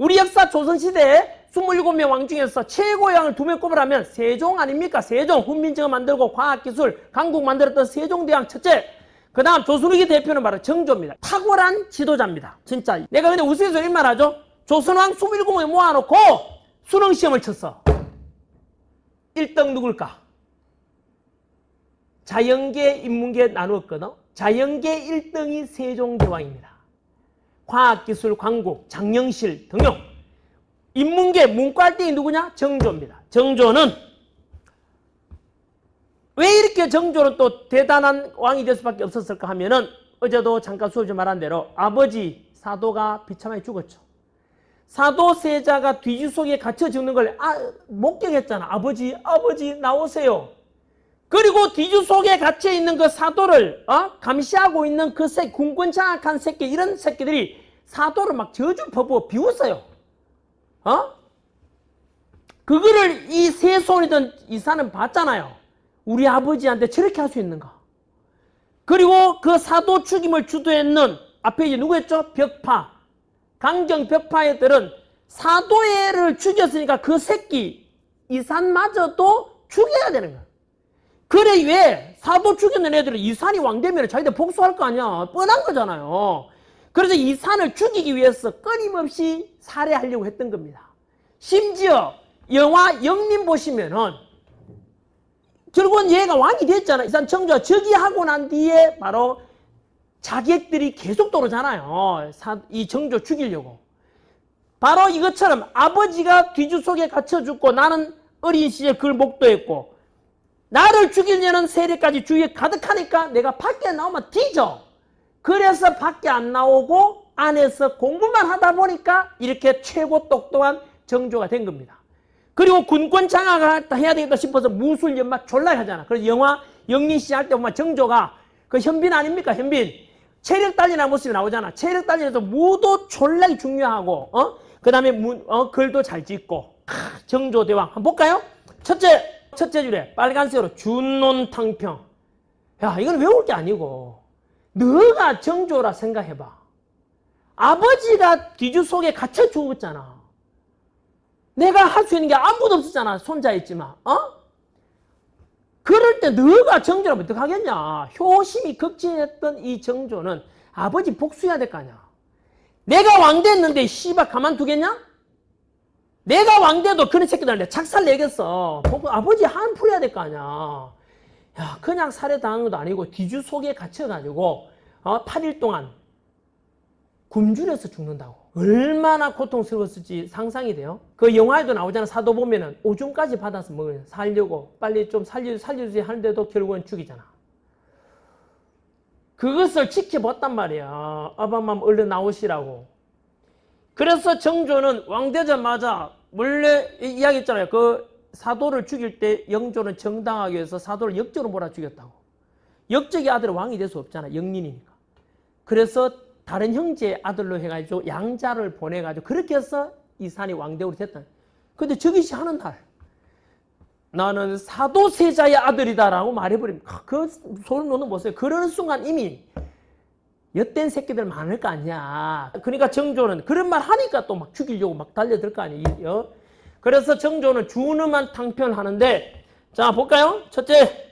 우리 역사 조선시대에 27명 왕 중에서 최고의 왕을 두 명 꼽으라면 세종 아닙니까? 세종 훈민정음 만들고 과학기술 강국 만들었던 세종대왕 첫째 그 다음 조선후기 대표는 바로 정조입니다. 탁월한 지도자입니다. 진짜 내가 근데 우스갯소리 말하죠? 조선왕 27명을 모아놓고 수능시험을 쳤어. 1등 누굴까? 자연계, 인문계 나누었거든. 자연계 1등이 세종대왕입니다. 과학기술 광고 장영실 등용. 인문계 문과일등이 누구냐? 정조입니다. 정조는 왜 이렇게 정조는 또 대단한 왕이 될 수밖에 없었을까 하면은 어제도 잠깐 수업에 말한 대로 아버지 사도가 비참하게 죽었죠. 사도세자가 뒤지 속에 갇혀 죽는 걸 아, 목격했잖아. 아버지, 아버지 나오세요. 그리고 뒤주 속에 갇혀 있는 그 사도를 어? 감시하고 있는 그 새 군권 장악한 새끼 이런 새끼들이 사도를 막 저주 퍼부어 비웠어요 어? 그거를 이 세 손이던 이사는 봤잖아요. 우리 아버지한테 저렇게 할 수 있는가. 그리고 그 사도 죽임을 주도했는 앞에 이제 누구였죠? 벽파. 강경 벽파의 들은 사도애를 죽였으니까 그 새끼 이산마저도 죽여야 되는 거야. 그래 왜 사도 죽이는 애들은 이산이 왕되면 자기들 복수할 거 아니야. 뻔한 거잖아요. 그래서 이 산을 죽이기 위해서 끊임없이 살해하려고 했던 겁니다. 심지어 영화 영림 보시면은 결국은 얘가 왕이 됐잖아. 이산 청주가 즉위하고 난 뒤에 바로 자객들이 계속 떠오르잖아요이 정조 죽이려고. 바로 이것처럼 아버지가 뒤주 속에 갇혀 죽고 나는 어린 시절 그걸 목도했고 나를 죽이려는 세력까지 주위에 가득하니까 내가 밖에 나오면 뒤져. 그래서 밖에 안 나오고 안에서 공부만 하다 보니까 이렇게 최고 똑똑한 정조가 된 겁니다. 그리고 군권 장악을 해야 되겠다 싶어서 무술 연마 졸라 하잖아. 그래서 영화 영린 씨할때 보면 정조가 그 현빈 아닙니까? 현빈. 체력 단리나 모습이 나오잖아. 체력 단리에서 무도 졸라 중요하고 어? 그다음에 문, 어, 글도 잘 짓고. 크, 정조 대왕 한번 볼까요? 첫째 첫째 줄에 빨간색으로 준논탕평. 야, 이건 외울 게 아니고 너가 정조라 생각해봐. 아버지가 기주 속에 갇혀 죽었잖아. 내가 할 수 있는 게 아무도 없었잖아. 손자 있지만. 어? 그럴 때 너가 정조라면 어떡하겠냐. 효심이 극진했던 이 정조는 아버지 복수해야 될 거 아니야. 내가 왕 됐는데 씨발 가만두겠냐? 내가 왕 돼도 그런 새끼들한테 착살 내겠어. 아버지 한 풀어야 될 거 아니야. 야, 그냥 살해당한 것도 아니고 뒤주 속에 갇혀가지고 어, 8일 동안 굶주려서 죽는다고. 얼마나 고통스러웠을지 상상이 돼요. 그 영화에도 나오잖아. 사도 보면은 오줌까지 받아서 먹으려 살려고 빨리 좀 살려 살려주지 하는데도 결국은 죽이잖아. 그것을 지켜봤단 말이야. 아바마 얼른 나오시라고. 그래서 정조는 왕 되자마자 원래 이야기했잖아요. 그 사도를 죽일 때 영조는 정당하게해서 사도를 역적으로 몰아 죽였다고. 역적의 아들은 왕이 될 수 없잖아. 영린이니까. 그래서 다른 형제의 아들로 해가지고 양자를 보내가지고 그렇게 해서 이 산이 왕대우로 됐다. 근데 저기시 하는 날 나는 사도세자의 아들이다라고 말해버립니다. 아, 그 소름 돋는 모습. 에 그런 순간 이미 엿된 새끼들 많을 거 아니야. 그러니까 정조는 그런 말 하니까 또 막 죽이려고 막 달려들 거 아니에요. 어? 그래서 정조는 준엄한 탕편 하는데 자 볼까요? 첫째